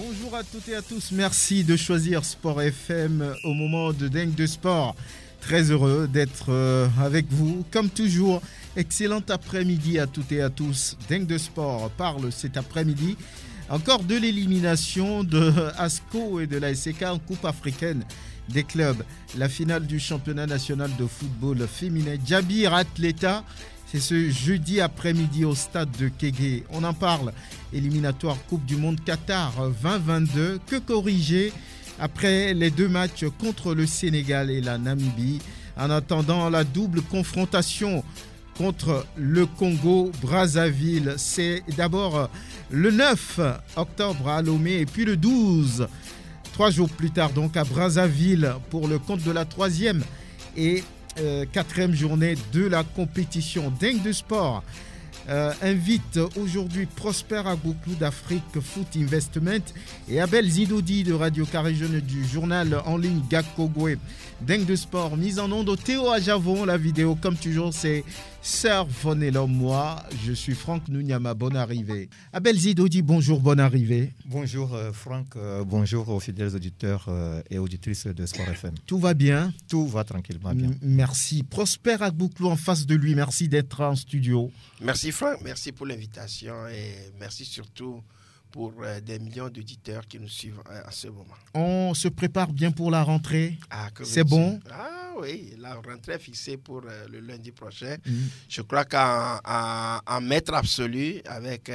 Bonjour à toutes et à tous, merci de choisir Sport FM au moment de Dingue de Sport. Très heureux d'être euh, avec vous, comme toujours. Excellent après-midi à toutes et à tous. Deng de Sport parle cet après-midi encore de l'élimination de ASCO et de la SK en Coupe africaine des clubs. La finale du championnat national de football féminin, Djabir Atleta c'est ce jeudi après-midi au stade de Kégué. On en parle. Éliminatoire Coupe du Monde Qatar 2022. Que corriger après les deux matchs contre le Sénégal et la Namibie En attendant la double confrontation contre le Congo Brazzaville. C'est d'abord le 9 octobre à Lomé et puis le 12. Trois jours plus tard, donc à Brazzaville pour le compte de la troisième et euh, quatrième journée de la compétition dingue de sport. Euh, invite aujourd'hui Prosper Goku d'Afrique Foot Investment et Abel Zidoudi de Radio Carré Jeune du journal en ligne Gakogwe. Dingue de sport, mise en onde au Théo Ajavon. La vidéo, comme toujours, c'est Servonnez-le moi, je suis Franck Nounyama, bonne arrivée. Abel Zidoudi, dit bonjour, bonne arrivée. Bonjour euh, Franck, euh, bonjour aux fidèles auditeurs euh, et auditrices de Sport FM. Tout va bien Tout va tranquillement bien. merci. Prosper Agbouklou en face de lui, merci d'être en studio. Merci Franck, merci pour l'invitation et merci surtout pour euh, des millions d'auditeurs qui nous suivent euh, à ce moment. On se prépare bien pour la rentrée. Ah, C'est bon. Ah oui, la rentrée fixée pour euh, le lundi prochain. Mm. Je crois qu'en maître absolu avec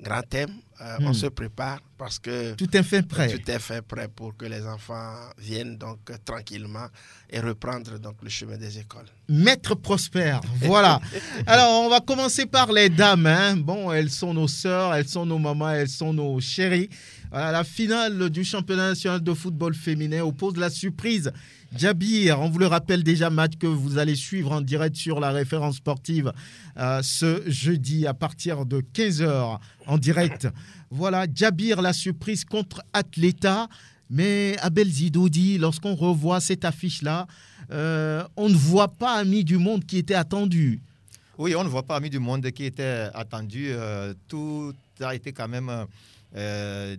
grand thème. Euh, on hmm. se prépare parce que tout est fait prêt. Tout est fait prêt pour que les enfants viennent donc tranquillement et reprendre donc le chemin des écoles. Maître Prosper, voilà. Alors on va commencer par les dames. Hein. Bon, elles sont nos sœurs, elles sont nos mamans, elles sont nos chéries. la finale du championnat national de football féminin oppose la surprise Jabir, on vous le rappelle déjà, Matt, que vous allez suivre en direct sur la référence sportive euh, ce jeudi à partir de 15h en direct. Voilà, Djabir, la surprise contre Atleta. Mais Abel Zidoudi, lorsqu'on revoit cette affiche-là, euh, on ne voit pas Ami du Monde qui était attendu. Oui, on ne voit pas Ami du Monde qui était attendu. Euh, tout a été quand même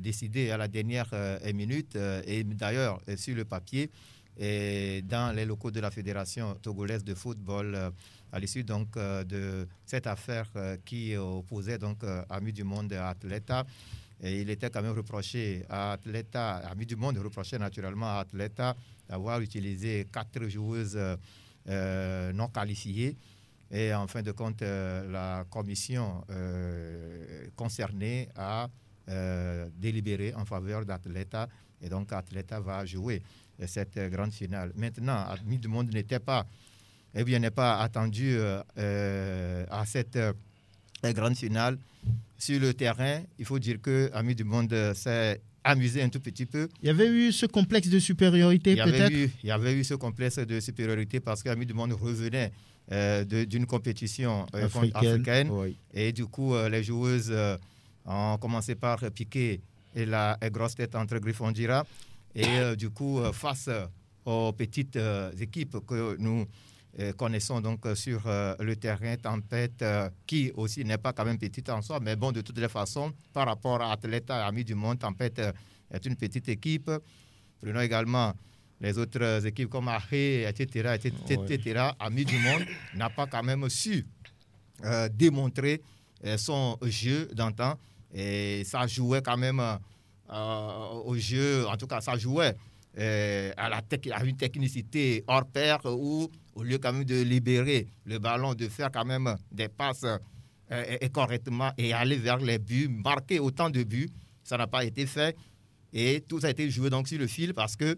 décidé à la dernière minute. et d'ailleurs, sur le papier, et dans les locaux de la Fédération togolaise de football euh, à l'issue donc euh, de cette affaire euh, qui opposait donc Amis du Monde à Atleta. Et il était quand même reproché à Atleta, Amis du Monde reprochait naturellement à Atleta d'avoir utilisé quatre joueuses non qualifiées. Et en fin de compte, la commission concernée a délibéré en faveur d'Atleta. Et donc Atleta va jouer cette euh, grande finale. Maintenant, Ami du Monde n'était pas, eh bien, n'est pas attendu euh, euh, à cette grande finale. Sur le terrain, il faut dire que Amis du Monde s'est amusé un tout petit peu. Il y avait eu ce complexe de supériorité, peut-être Il y avait eu ce complexe de supériorité parce qu'Amis du Monde revenait d'une compétition africaine. Et du coup, les joueuses ont commencé par piquer et la grosse tête entre Griffon et euh, du coup, euh, face euh, aux petites équipes que nous connaissons donc sur le terrain, Tempête, qui aussi n'est pas quand même petite en soi, mais bon, de toutes les façons, par rapport à Athlète, Amis du Monde, Tempête est une petite équipe. Prenons également les autres équipes comme Aré, etc., etc., etc., Amis du Monde, n'a pas quand même su démontrer son jeu d'antan. Et ça jouait quand même euh, au jeu, en tout cas ça jouait. Euh, à, la une technicité hors pair où, au lieu quand même de libérer le ballon, de faire quand même des passes euh, et correctement et aller vers les buts, marquer autant de buts, ça n'a pas été fait. Et tout ça a été joué donc sur le fil parce que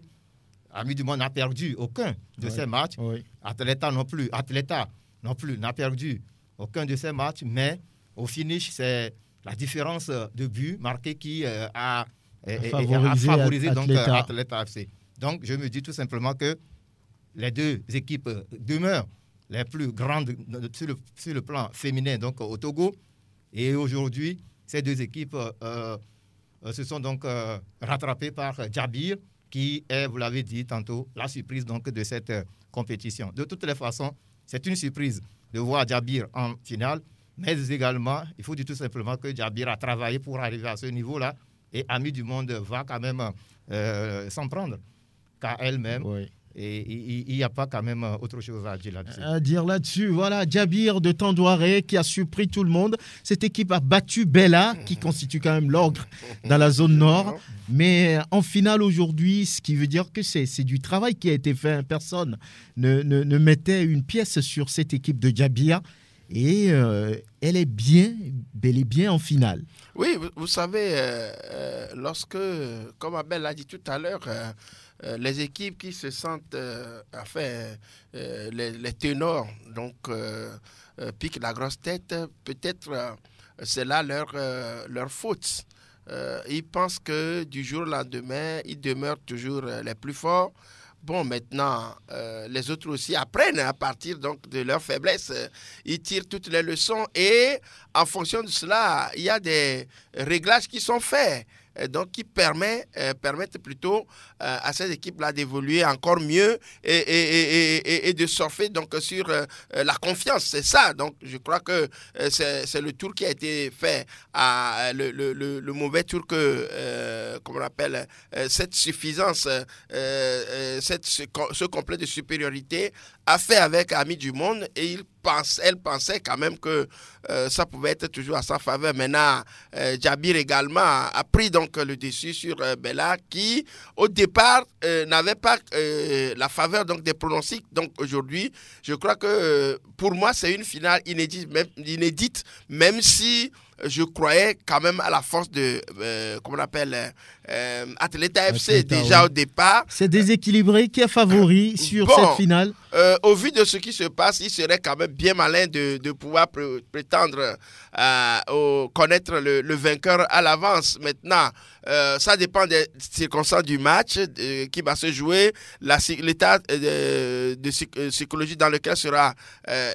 Ami du Monde n'a perdu aucun de ces matchs. Oui. Atleta non plus, Atleta non plus n'a perdu aucun de ces matchs, mais au finish, c'est la différence de buts marqués qui a et, favoriser, à favoriser donc euh, Donc je me dis tout simplement que les deux équipes euh, demeurent les plus grandes sur le, sur le plan féminin donc au Togo. Et aujourd'hui, ces deux équipes euh, se sont donc rattrapées par Djabir, qui est, vous l'avez dit tantôt, la surprise donc de cette compétition. De toutes les façons, c'est une surprise de voir Djabir en finale, mais également, il faut dire tout simplement que Djabir a travaillé pour arriver à ce niveau-là et Ami du monde va quand même euh, s'en prendre qu'à elle-même. Et il n'y a pas quand même euh, autre chose à dire là-dessus. À dire là-dessus. Voilà, Djabir de Tandoiré qui a surpris tout le monde. Cette équipe a battu Bella, qui constitue quand même l'ogre dans la zone nord. Mais euh, en finale aujourd'hui, ce qui veut dire que c'est du travail qui a été fait. Personne ne, mettait une pièce sur cette équipe de Djabir. Et elle est bien, bel et bien en finale. Oui, vous, savez, euh, euh, lorsque, comme Abel l'a dit tout à l'heure, euh, les équipes qui se sentent, enfin, les, ténors, donc, piquent la grosse tête, peut-être c'est là leur, leur faute. ils pensent que du jour au lendemain, ils demeurent toujours les plus forts bon, maintenant, euh, les autres aussi apprennent à partir donc de leurs faiblesses. Euh, ils tirent toutes les leçons et en fonction de cela, il y a des réglages qui sont faits donc qui permet, euh, permettent plutôt euh, à ces équipes-là d'évoluer encore mieux et, de surfer donc, sur euh, la confiance. C'est ça. Donc, je crois que c'est le tour qui a été fait à le, mauvais tour que, comme on appelle, cette suffisance, cette, ce complet de supériorité a fait avec Ami du Monde et il pense, elle pensait quand même que euh, ça pouvait être toujours à sa faveur. Maintenant, euh, Jabir également a, pris donc le dessus sur euh, Bella qui, au départ, n'avait pas la faveur donc, des pronostics. Donc aujourd'hui, je crois que pour moi, c'est une finale inédite, même, inédite, même si je croyais quand même à la force de, euh, comment on appelle, euh, Atleta FC déjà au départ. C'est déséquilibré. Qui a favori sur cette finale euh, Au vu de ce qui se passe, il serait quand même bien malin de, pouvoir prétendre euh, connaître le, vainqueur à l'avance. Maintenant, ça dépend des circonstances du match qui va se jouer, l'état de, de, psychologie dans lequel sera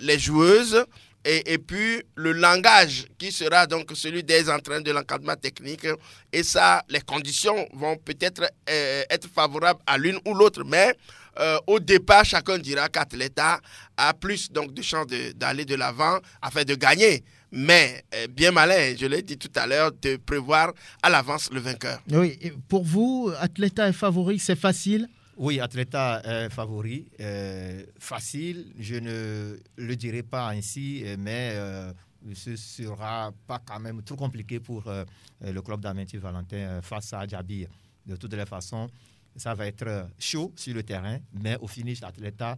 les joueuses et, puis le langage qui sera donc celui des entraîneurs de l'encadrement technique. Et ça, les conditions vont peut-être euh, être favorables à l'une ou l'autre, mais euh, au départ, chacun dira qu'Atleta a plus donc de chances d'aller de l'avant afin de gagner. Mais euh, bien malin, je l'ai dit tout à l'heure, de prévoir à l'avance le vainqueur. Oui, pour vous, Atleta est favori, c'est facile oui, Atleta favori, euh, facile, je ne le dirai pas ainsi, euh, mais euh, ce sera pas quand même trop compliqué pour le club d'Amenti Valentin face à Djabir. De toutes les façons, ça va être chaud sur le terrain, mais au finish, Atleta,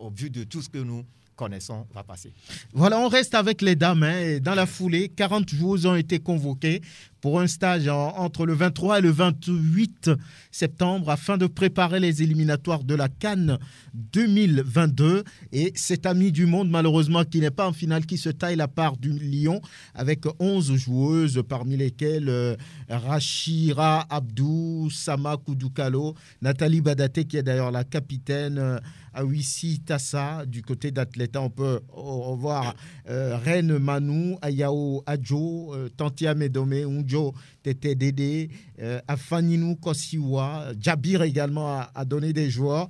au vu de tout ce que nous connaissons va passer. Voilà, on reste avec les dames. Hein. Dans la foulée, 40 joueuses ont été convoquées pour un stage entre le 23 et le 28 septembre afin de préparer les éliminatoires de la Cannes 2022. Et cet ami du monde, malheureusement, qui n'est pas en finale, qui se taille la part du Lyon avec 11 joueuses, parmi lesquelles euh, Rachira Abdou, Sama Dukalo, Nathalie Badate qui est d'ailleurs la capitaine. Euh, Wissi ah Tassa. Du côté d'Atleta, on peut revoir euh, Ren Manu, Manou, Ayao Adjo, euh, Tantia Medome, Unjo Tetedede, euh, Afaninu Kosiwa. Jabir également a, donné des joueurs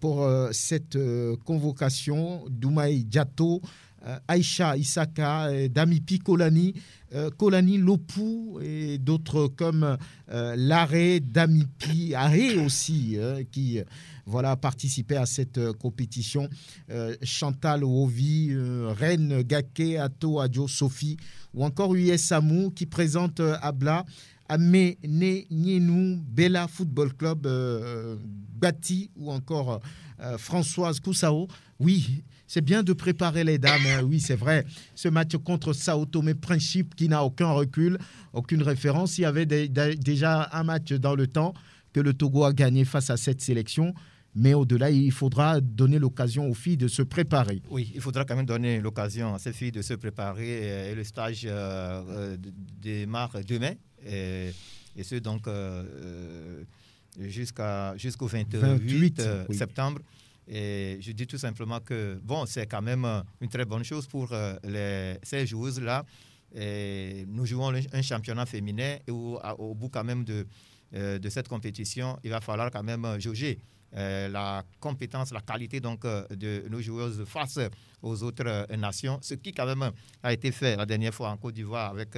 pour euh, cette convocation. Doumaï Djato. Euh, Aïcha Isaka, euh, Damipi, Kolani, euh, Kolani, Lopou et d'autres comme Laré, Damipi, Aré aussi, qui voilà, participaient à cette compétition. Chantal Ovi, Ren Gake, Ato Adjo, Sophie ou encore US qui présente Abla. Amé Nienou, Bella Football Club, Bati ou encore Françoise Koussao. Oui, c'est bien de préparer les dames, hein. oui, c'est vrai. Ce match contre Sao Tomé Principe qui n'a aucun recul, aucune référence. Il y avait déjà un match dans le temps que le Togo a gagné face à cette sélection. Mais au-delà, il faudra donner l'occasion aux filles de se préparer. Oui, il faudra quand même donner l'occasion à ces filles de se préparer. Euh, et le stage euh, euh, démarre demain. Et, ce, donc, jusqu'au 28, septembre je dis tout simplement que, bon, c'est quand même euh, une très bonne chose pour euh, les, ces joueuses-là. nous jouons un championnat féminin et au bout quand même de, euh, de cette compétition, il va falloir quand même jauger la compétence, la qualité donc de nos joueuses face aux autres nations, ce qui quand même a été fait la dernière fois en Côte d'Ivoire avec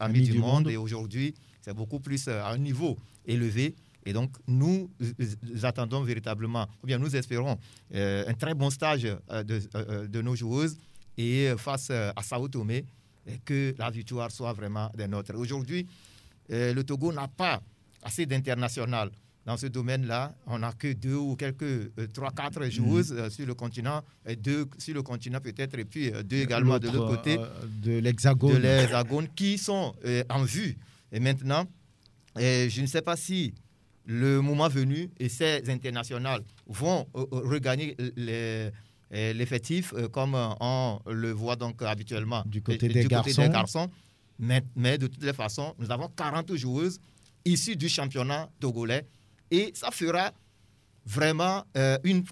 Amis, du, monde. monde. et aujourd'hui c'est beaucoup plus à un niveau élevé et donc, nous euh, attendons véritablement, ou bien nous espérons euh, un très bon stage euh, de, nos joueuses et face à Sao Tomé, que la victoire soit vraiment des nôtres. Aujourd'hui, le Togo n'a pas assez d'international dans ce domaine-là. On n'a que deux ou quelques, trois, quatre mhm. joueuses sur le continent, et deux sur le continent peut-être, et puis deux également de l'autre côté. de l'Hexagone. De l'Hexagone, qui sont en vue. Et maintenant, je ne sais pas si le moment venu, et ces internationales vont euh, euh, regagner euh, l'effectif comme on le voit donc habituellement du côté, des, garçons. Mais, de toutes les façons, nous avons 40 joueuses issues du championnat togolais et ça fera vraiment une,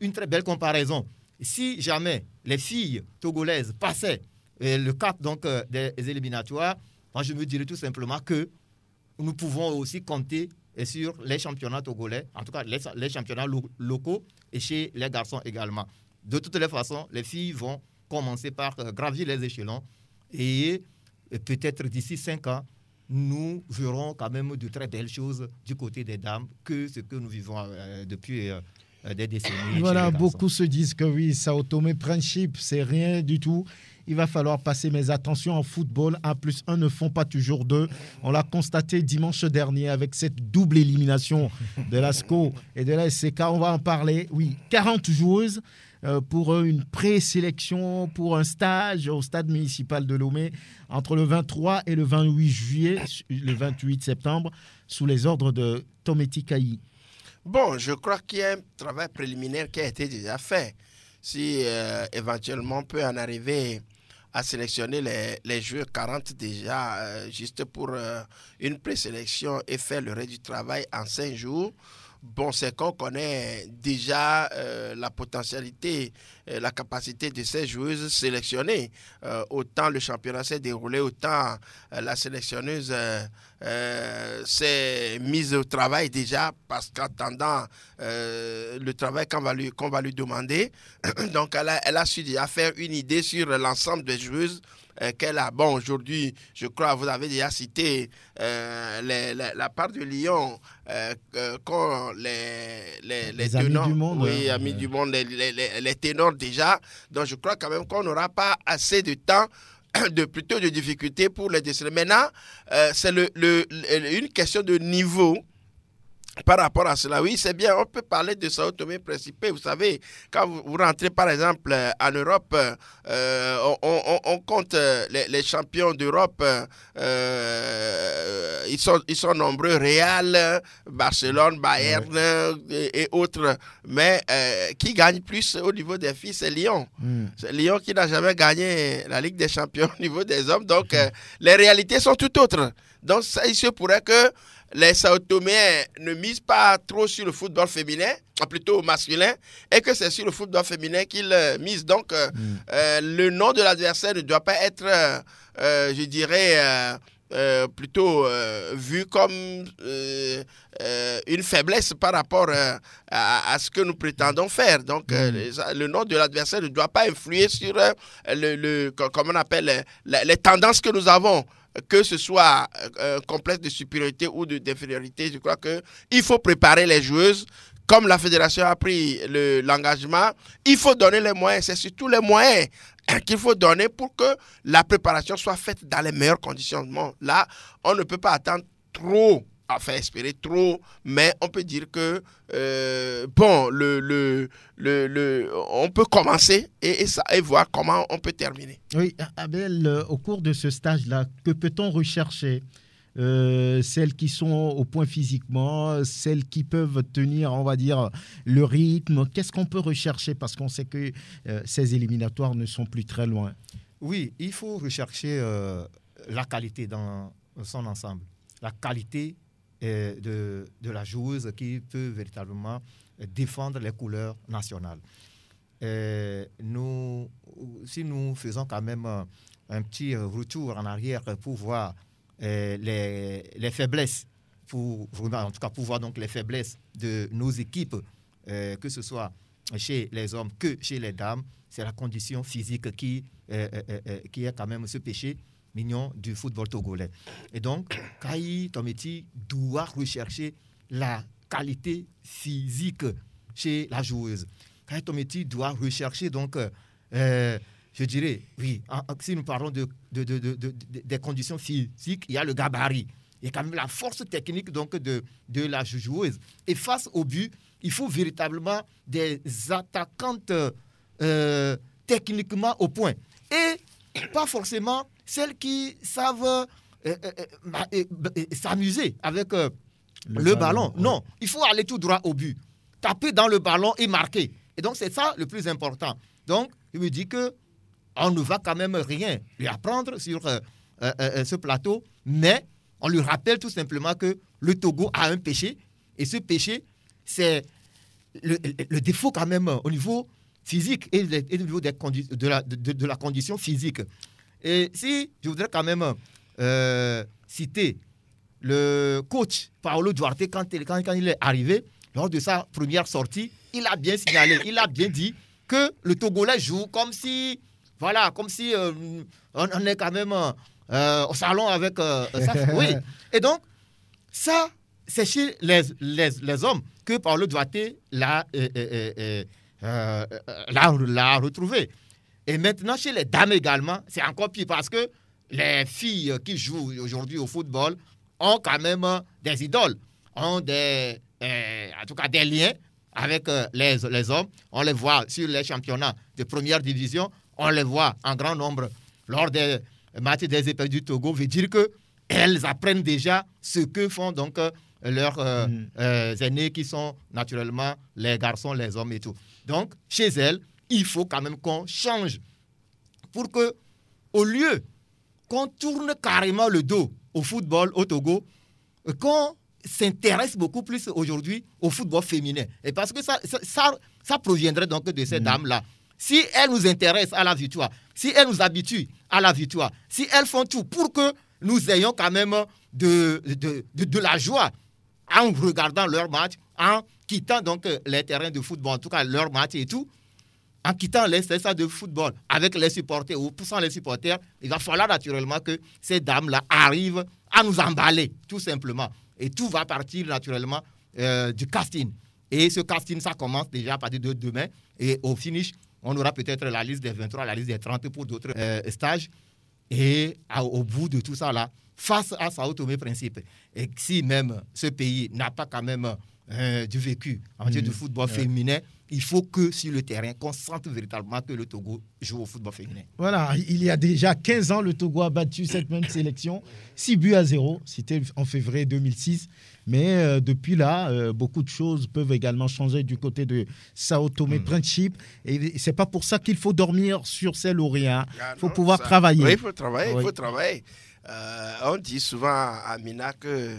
une, très belle comparaison. Si jamais les filles togolaises passaient le cap donc, des éliminatoires, moi je me dirais tout simplement que nous pouvons aussi compter et sur les championnats togolais, en tout cas les, championnats locaux et chez les garçons également. De toutes les façons, les filles vont commencer par euh, gravir les échelons et, peut-être d'ici cinq ans, nous verrons quand même de très belles choses du côté des dames que ce que nous vivons euh, depuis euh, des décennies. Voilà, beaucoup se disent que oui, Sao Tomé Principe, c'est rien du tout il va falloir passer mes attentions en football. Un plus un ne font pas toujours deux. On l'a constaté dimanche dernier avec cette double élimination de l'ASCO et de la SCK. On va en parler. Oui, 40 joueuses euh, pour une présélection, pour un stage au stade municipal de Lomé entre le 23 et le 28 juillet, le 28 septembre, sous les ordres de Tometi Kayi. Bon, je crois qu'il y a un travail préliminaire qui a été déjà fait. Si euh, éventuellement on peut en arriver à sélectionner les, les joueurs 40 déjà, euh, juste pour euh, une présélection et faire le reste du travail en 5 jours. Bon, c'est qu'on connaît déjà euh, la potentialité, euh, la capacité de ces joueuses sélectionnées. Euh, autant le championnat s'est déroulé, autant la sélectionneuse s'est mise au travail déjà, parce qu'attendant le travail qu'on va, lui, qu'on va lui demander, donc elle a, elle a su déjà faire une idée sur l'ensemble des joueuses euh, qu'elle a. Bon, aujourd'hui, je crois, vous avez déjà cité euh, la part de Lyon euh, quand les, les, ténors, hein. amis du monde, les, ténors déjà. Donc, je crois quand même qu'on n'aura pas assez de temps de plutôt de difficultés pour les déceler. Maintenant, c'est le, une question de niveau par rapport à cela, oui, c'est bien, on peut parler de Sao Tomé Principe. Vous savez, quand vous, rentrez par exemple euh, en Europe, euh, on, compte euh, les, champions d'Europe, ils, sont, ils sont nombreux, Real, Barcelone, Bayern et, autres. Mais qui gagne plus au niveau des filles, c'est Lyon. Hmm. C'est Lyon qui n'a jamais gagné la Ligue des champions au niveau des hommes. Donc, les réalités sont tout autres. Donc, ça, il se pourrait que les Sao ne misent pas trop sur le football féminin, plutôt masculin, et que c'est sur le football féminin qu'ils euh, misent. Donc, euh, mm. euh, le nom de l'adversaire ne doit pas être, je dirais, plutôt vu comme une faiblesse par rapport à, ce que nous prétendons faire. Donc, mm. le, nom de l'adversaire ne doit pas influer sur, le, comme on appelle, les tendances que nous avons que ce soit un euh, complexe de supériorité ou d'infériorité, je crois qu'il faut préparer les joueuses. Comme la fédération a pris l'engagement, il faut donner les moyens. C'est surtout les moyens hein, qu'il faut donner pour que la préparation soit faite dans les meilleures conditions. monde là, on ne peut pas attendre trop à faire espérer trop, mais on peut dire que, euh, bon, le, le, le, on peut commencer et, ça, et voir comment on peut terminer. Oui, Abel, euh, au cours de ce stage-là, que peut-on rechercher euh, celles qui sont au point physiquement, celles qui peuvent tenir, on va dire, le rythme. Qu'est-ce qu'on peut rechercher Parce qu'on sait que ces éliminatoires ne sont plus très loin. Oui, il faut rechercher la qualité dans son ensemble. La qualité de, de, la joueuse qui peut véritablement euh, défendre les couleurs nationales. nous, si nous faisons quand même euh, un, petit retour en arrière pour voir euh, les, les, faiblesses, pour, en tout cas pour voir donc les faiblesses de nos équipes, que ce soit chez les hommes que chez les dames, c'est la condition physique qui, qui est quand même ce péché mignon du football togolais. Et donc, Kai Tométi doit rechercher la qualité physique chez la joueuse. Kai Tométi doit rechercher donc, euh, je dirais, oui, si nous parlons de, des conditions physiques, il y a le gabarit. Il y a quand même la force technique donc de, de la joueuse. Et face au but, il faut véritablement des attaquantes euh, techniquement au point. Et pas forcément celles qui savent euh, euh, euh, s'amuser avec le, ballon. Non, il faut aller tout droit au but, taper dans le ballon et marquer. Et donc, c'est ça le plus important. Donc, il me dit que on ne va quand même rien lui apprendre sur ce plateau, mais on lui rappelle tout simplement que le Togo a un péché, et ce péché, c'est le, défaut quand même au niveau physique et, au niveau de, la, de, la condition physique. Et si je voudrais quand même euh, citer le coach Paolo Duarte quand, quand, il est arrivé, lors de sa première sortie, il a bien signalé, il a bien dit que le Togolais joue comme si, voilà, comme si euh, on, est quand même euh, au salon avec Oui. Et donc, ça, c'est chez les, les, les, hommes que Paolo Duarte l'a euh, là, l'a retrouver Et maintenant, chez les dames également, c'est encore pire parce que les filles qui jouent aujourd'hui au football ont quand même euh, des idoles, ont des, euh, en tout cas des liens avec euh, les, les hommes. On les voit sur les championnats de première division, on les voit en grand nombre lors des matchs des épées du Togo. Veut dire que elles apprennent déjà ce que font donc leurs mm. aînés qui sont naturellement les garçons, les hommes et tout. Donc, chez elles, il faut quand même qu'on change pour que, au lieu qu'on tourne carrément le dos au football au Togo, euh, qu'on s'intéresse beaucoup plus aujourd'hui au football féminin. Et parce que ça, ça, proviendrait donc de ces mm. dames-là. Si elles nous intéressent à la victoire, si elles nous habituent à la victoire, si elles font tout pour que nous ayons quand même de, de, de la joie en regardant leur match, en quittant donc euh, les terrains de football, en tout cas leur match et tout, en quittant les stades de football avec les supporters ou poussant les supporters, il va falloir naturellement que ces dames-là arrivent à nous emballer, tout simplement. Et tout va partir naturellement euh, du casting. Et ce casting, ça commence déjà à partir de demain. Et au finish, on aura peut-être la liste des 23, la liste des 30 pour d'autres euh, stages. Et au bout de tout ça, là, face à Sao Tome Principe, et si même ce pays n'a pas quand même euh, du vécu en matière de mm. football féminin. Il faut que sur le terrain, qu'on sente véritablement que le Togo joue au football féminin. Voilà, il y a déjà 15 ans, le Togo a battu cette même sélection, 6 buts à 0, c'était en février 2006. Mais euh, depuis là, euh, beaucoup de choses peuvent également changer du côté de Sao Tome Principe. Mm. Et c'est pas pour ça qu'il faut dormir sur ses lauréats. Il hein. ah faut pouvoir travailler. Oui, il faut travailler, il faut travailler. Euh, on dit souvent à Mina que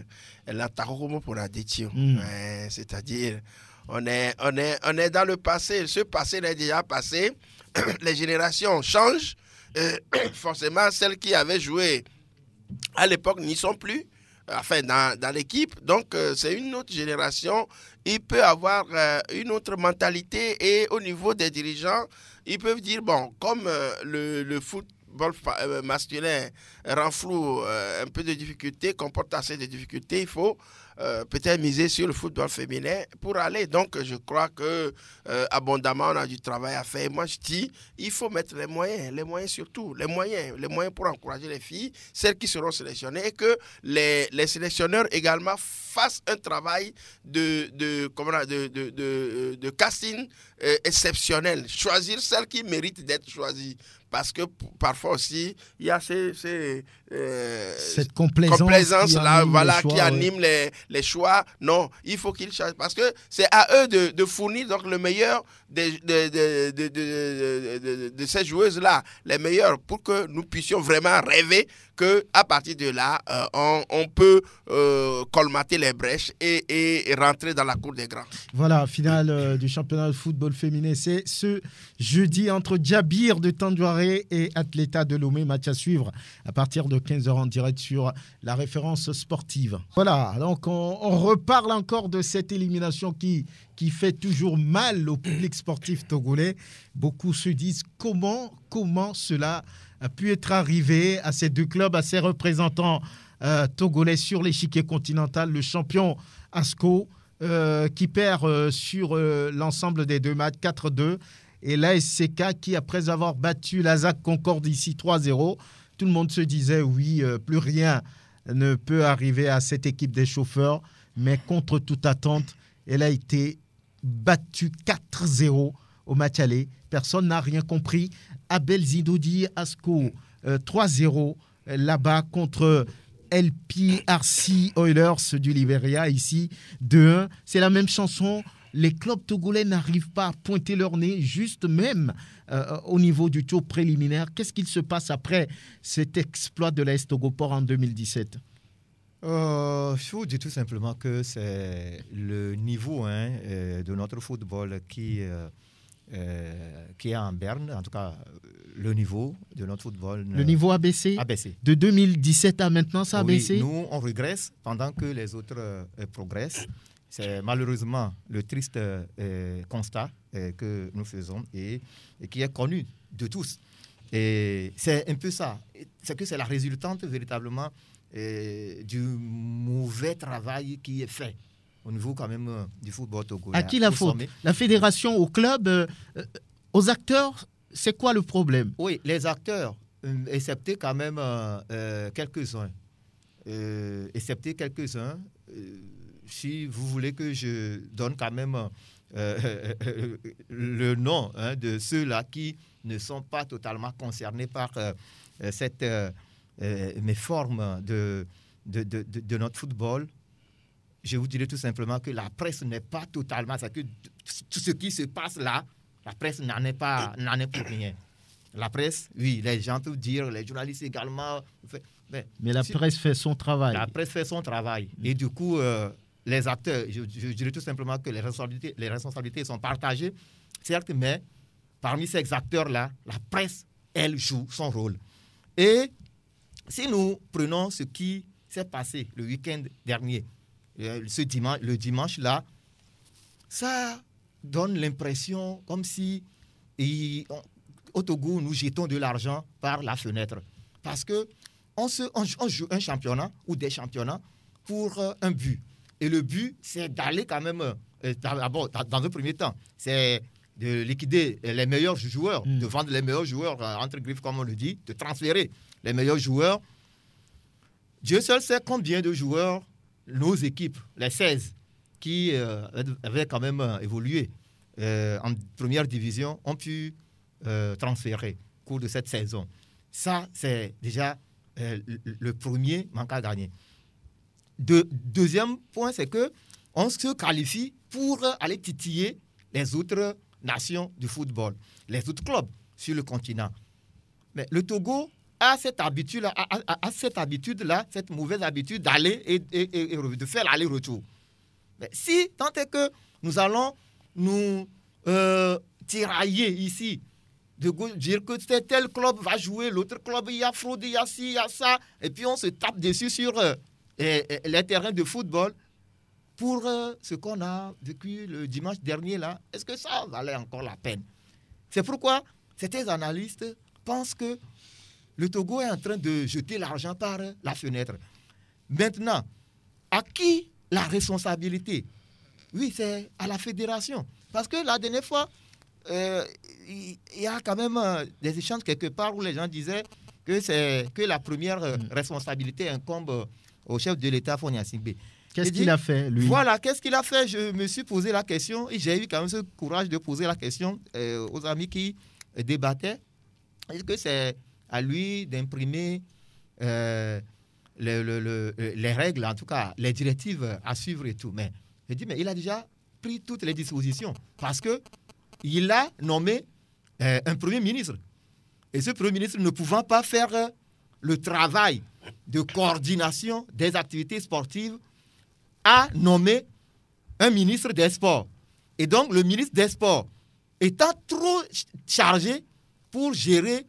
la comme pour la mm. C'est-à-dire, on est, on, est, on est dans le passé. Ce passé est déjà passé. Les générations changent. Euh, forcément, celles qui avaient joué à l'époque n'y sont plus. Enfin, dans, dans l'équipe. Donc, euh, c'est une autre génération. Il peut avoir une autre mentalité. Et au niveau des dirigeants, ils peuvent dire bon, comme le foot golf euh, masculin renfloue euh, un peu de difficultés, comporte assez de difficultés, il faut euh, peut-être miser sur le football féminin pour aller. Donc, je crois que abondamment, on a du travail à faire. Moi, je dis, il faut mettre les moyens, les moyens surtout, les moyens, les moyens pour encourager les filles, celles qui seront sélectionnées, et que les, les sélectionneurs également fassent un travail de, de, de, de, de, casting exceptionnel. Choisir celles qui méritent d'être choisies parce que parfois aussi, il y a euh, cette complaisance, là, voilà, qui anime les, choix. Non, il faut qu'ils changent parce que c'est à eux de, fournir donc le meilleur de, de ces joueuses-là, les meilleurs, pour que nous puissions vraiment rêver à partir de là, euh, on, peut euh, colmater les brèches et, rentrer dans la cour des grands. Voilà, finale euh, du championnat de football féminin, c'est ce jeudi entre Djabir de Tandouaré et Atleta de Lomé, match à suivre à partir de 15h en direct sur la référence sportive. Voilà, donc on, reparle encore de cette élimination qui, qui fait toujours mal au public sportif togolais. Beaucoup se disent comment, comment cela a pu être arrivé à ces deux clubs, à ces représentants euh, togolais sur l'échiquier continental, le champion Asco, euh, qui perd euh, sur l'ensemble des deux matchs 4-2, et l'ASCK qui, après avoir battu l'Azac Concorde ici 3-0, tout le monde se disait oui, plus rien ne peut arriver à cette équipe des chauffeurs, mais contre toute attente, elle a été battue 4-0 au match aller. Personne n'a rien compris Abel Zidoudi, Asco 3-0 euh, là-bas contre LPRC Oilers du Liberia, ici 2-1. C'est la même chanson. Les clubs togolais n'arrivent pas à pointer leur nez, juste même euh, au niveau du tour préliminaire. Qu'est-ce qu'il se passe après cet exploit de Togo Togoport en 2017 euh, je vous dis tout simplement que c'est le niveau hein, de notre football qui euh, qui est en Berne, en tout cas euh, le niveau de notre football. Le niveau a baissé, a baissé. De 2017 à maintenant, ça a baissé Nous, on régresse pendant que les autres euh, progressent. C'est malheureusement le triste constat que nous faisons et, et, qui est connu de tous. Et c'est un peu ça. C'est que c'est la résultante véritablement du mauvais travail qui est fait au niveau quand même euh, du football togolais. À hein, qui la faute La fédération, au club, euh, euh, aux acteurs, c'est quoi le problème Oui, les acteurs, excepté quand même quelques-uns. excepté quelques-uns. si vous voulez que je donne quand même le nom hein, de ceux-là qui ne sont pas totalement concernés par cette formes de, de, notre football, je vous dirais tout simplement que la presse n'est pas totalement. que tout ce qui se passe là, la presse n'en est pas, n'en est pour rien. La presse, oui, les gens peuvent dire, les journalistes également. Ben, mais, la presse fait son travail. La presse fait son travail. Mm. Et du coup, euh, les acteurs, je, dirais tout simplement que les responsabilités, les responsabilités sont partagées, certes, mais parmi ces acteurs-là, la presse, elle joue son rôle. Et si nous prenons ce qui s'est passé le week-end dernier, euh, ce dimanche, le dimanche-là, ça donne l'impression comme si au Togo, nous jetons de l'argent par la fenêtre. Parce que on, se, joue un championnat ou des championnats pour euh, un but. Et le but, c'est d'aller quand même, euh, dans un premier temps, c'est de liquider les meilleurs joueurs, mm. de vendre les meilleurs joueurs, entre griffes comme on le dit, de transférer les meilleurs joueurs. Dieu seul sait combien de joueurs nos équipes, les 16, qui euh, avaient quand même euh, évolué euh, en première division, ont pu transférer au cours de cette saison. Ça, c'est déjà le premier manque à gagner. deuxième point, c'est que on se qualifie pour aller titiller les autres nations du football, les autres clubs sur le continent. Mais le Togo à cette habitude-là, cette, habitude -là, cette mauvaise habitude d'aller et, de faire l'aller-retour. si, tant est que nous allons nous euh, tirailler ici, de dire que tel club va jouer, l'autre club, il y a fraude, il y a ci, il y a ça, et puis on se tape dessus sur euh, les terrains de football pour euh, ce qu'on a vécu le dimanche dernier là. Est-ce que ça valait encore la peine C'est pourquoi certains analystes pensent que le Togo est en train de jeter l'argent par la fenêtre. Maintenant, à qui la responsabilité Oui, c'est à la fédération. Parce que la dernière fois, euh, il y, a quand même euh, des échanges quelque part où les gens disaient que, que la première euh, mm. responsabilité incombe au chef de l'État, Fonia Qu'est-ce qu'il a fait, lui Voilà, qu'est-ce qu'il a fait Je me suis posé la question et j'ai eu quand même ce courage de poser la question aux amis qui débattaient. Est-ce que c'est à lui d'imprimer euh, euh, les règles, en tout cas, les directives à suivre et tout. Mais mais il a déjà pris toutes les dispositions parce que il a nommé euh, un premier ministre. Et ce premier ministre ne pouvant pas faire le travail de coordination des activités sportives, a nommé un ministre des Sports. Et donc, le ministre des Sports étant trop chargé pour gérer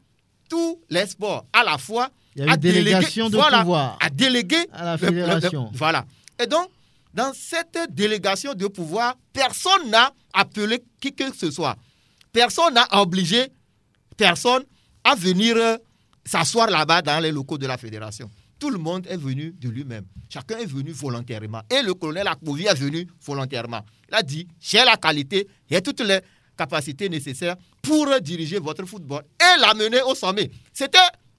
tous les sports à la fois. à délégation de pouvoir. À déléguer. À la fédération. voilà. Et donc, dans cette délégation de pouvoir, personne n'a appelé qui que ce soit. Personne n'a obligé personne à venir euh, s'asseoir là-bas dans les locaux de la fédération. Tout le monde est venu de lui-même. Chacun est venu volontairement. Et le colonel Akouvi est venu volontairement. Il a dit, j'ai la qualité, et toutes les, capacité nécessaire pour diriger votre football et l'amener au sommet. C'était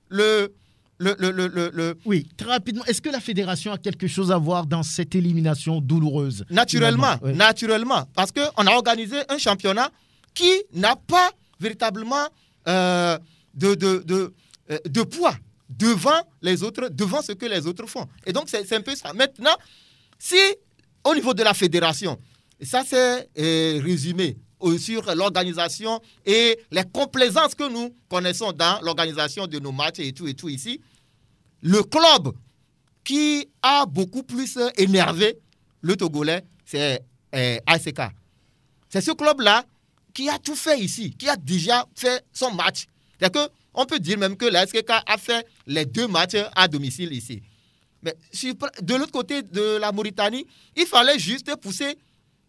le, le, le, le, le, Oui, très rapidement, est-ce que la fédération a quelque chose à voir dans cette élimination douloureuse Naturellement, naturellement, parce qu'on a organisé un championnat qui n'a pas véritablement euh, de, de, de, euh, de, poids devant les autres, devant ce que les autres font. Et donc, c'est un peu ça. Maintenant, si au niveau de la fédération, ça c'est euh, résumé euh, sur l'organisation et les complaisances que nous connaissons dans l'organisation de nos matchs et tout et tout ici. Le club qui a beaucoup plus énervé le Togolais, c'est euh, ASK C'est ce club-là qui a tout fait ici, qui a déjà fait son match. C'est que on peut dire même que l'ASK a fait les deux matchs à domicile ici. Mais de l'autre côté de la Mauritanie, il fallait juste pousser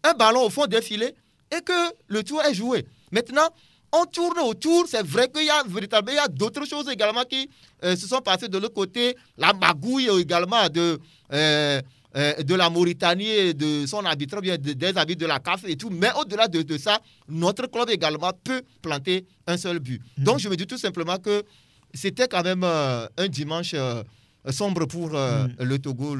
un ballon au fond des filets et que le tour est joué. Maintenant, on tourne autour. C'est vrai qu'il y a véritablement d'autres choses également qui euh, se sont passées de l'autre côté. La magouille également de, euh, euh, de la Mauritanie et de son habitant, bien des habits de la CAF et tout. Mais au-delà de, ça, notre club également peut planter un seul but. Mhm. Donc je me dis tout simplement que c'était quand même un dimanche sombre pour euh, hmm. le Togo,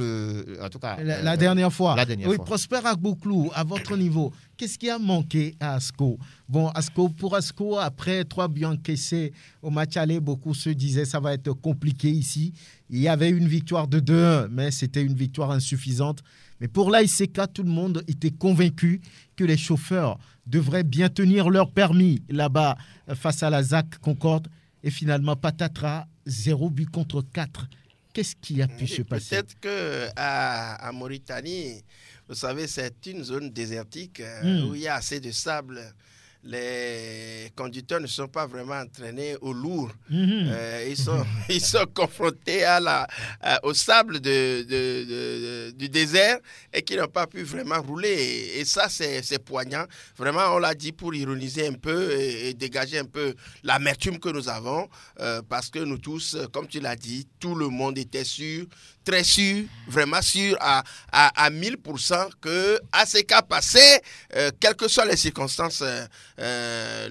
en tout cas. La, euh, dernière fois. dernière oui, Prosper Agbouklou, à votre niveau, qu'est-ce qui a manqué à Asco Bon, Asco, pour Asco, après trois buts encaissés au match aller, beaucoup se disaient ça va être compliqué ici. Il y avait une victoire de 2-1, mais c'était une victoire insuffisante. Mais pour l'ICK, tout le monde était convaincu que les chauffeurs devraient bien tenir leur permis là-bas euh, face à la ZAC Concorde. Et finalement, patatra, 0 but contre 4. Qu'est-ce qui a pu se passer Peut-être que à, Mauritanie, vous savez, c'est une zone désertique euh, hmm. où il y a assez de sable les conducteurs ne sont pas vraiment entraînés au lourd. Mhm. Euh, ils, sont, ils sont confrontés à la, au sable de, du désert et qui n'ont pas pu vraiment rouler. Et, ça, c'est poignant. Vraiment, on l'a dit pour ironiser un peu et, dégager un peu l'amertume que nous avons, euh, parce que nous tous, euh, comme tu l'as dit, tout le monde était sûr très sûr, vraiment sûr à, à, à 1000% que à ces cas passés, euh, quelles que soient les circonstances, euh, euh,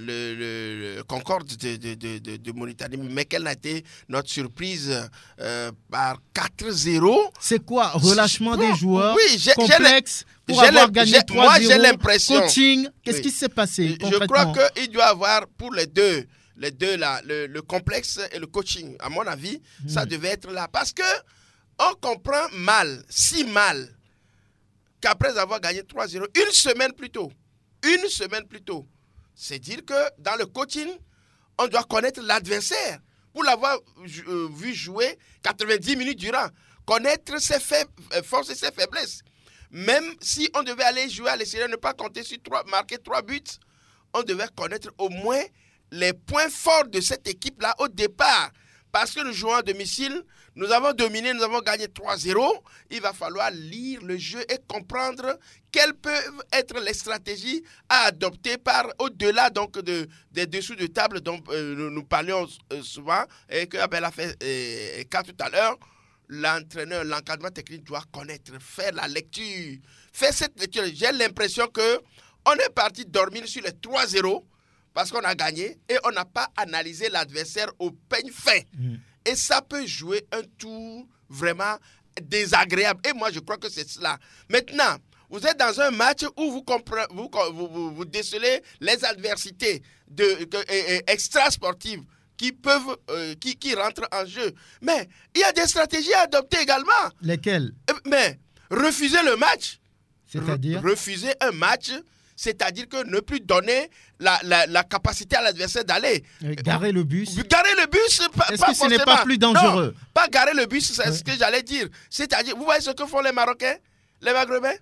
le, Concorde de, de, de, de, mais quelle a été notre surprise par 4-0 C'est quoi Relâchement des joueurs oui, complexe pour avoir gagné 3 Moi, j'ai l'impression. Coaching, qu'est-ce qui s'est passé Je crois qu'il doit y avoir pour les deux les deux là, le, complexe et le coaching, à mon avis, ça hmm. devait être là. Parce que on comprend mal, si mal, qu'après avoir gagné 3-0, une semaine plus tôt, une semaine plus tôt, c'est dire que dans le coaching, on doit connaître l'adversaire pour l'avoir euh, vu jouer 90 minutes durant, connaître ses euh, forces et ses faiblesses. Même si on devait aller jouer à l'extérieur, ne pas compter sur trois, marquer trois buts, on devait connaître au moins les points forts de cette équipe-là au départ parce que nous jouons à domicile, nous avons dominé, nous avons gagné 3-0. Il va falloir lire le jeu et comprendre quelles peuvent être les stratégies à adopter par au-delà donc de, des dessous de table dont euh, nous, parlions euh, souvent et que Abel a fait euh, tout à l'heure. L'entraîneur, l'encadrement technique doit connaître, faire la lecture, faire cette lecture. J'ai l'impression que on est parti dormir sur les 3-0 parce qu'on a gagné et on n'a pas analysé l'adversaire au peigne fin. Mm. Et ça peut jouer un tour vraiment désagréable. Et moi, je crois que c'est cela. Maintenant, vous êtes dans un match où vous, comprenez, vous, vous, vous, décelez les adversités de, extra-sportives qui peuvent euh, qui, qui rentrent en jeu. Mais il y a des stratégies à adopter également. Lesquelles euh, Mais refuser le match. C'est-à-dire Refuser un match c'est-à-dire que ne plus donner la, la, capacité à l'adversaire d'aller. Euh, garer le bus. Euh, garer le bus, pas, Est-ce que ce n'est pas plus dangereux Pas garer le bus, c'est ce que j'allais dire. C'est-à-dire, vous voyez ce que font les Marocains, les Maghrébins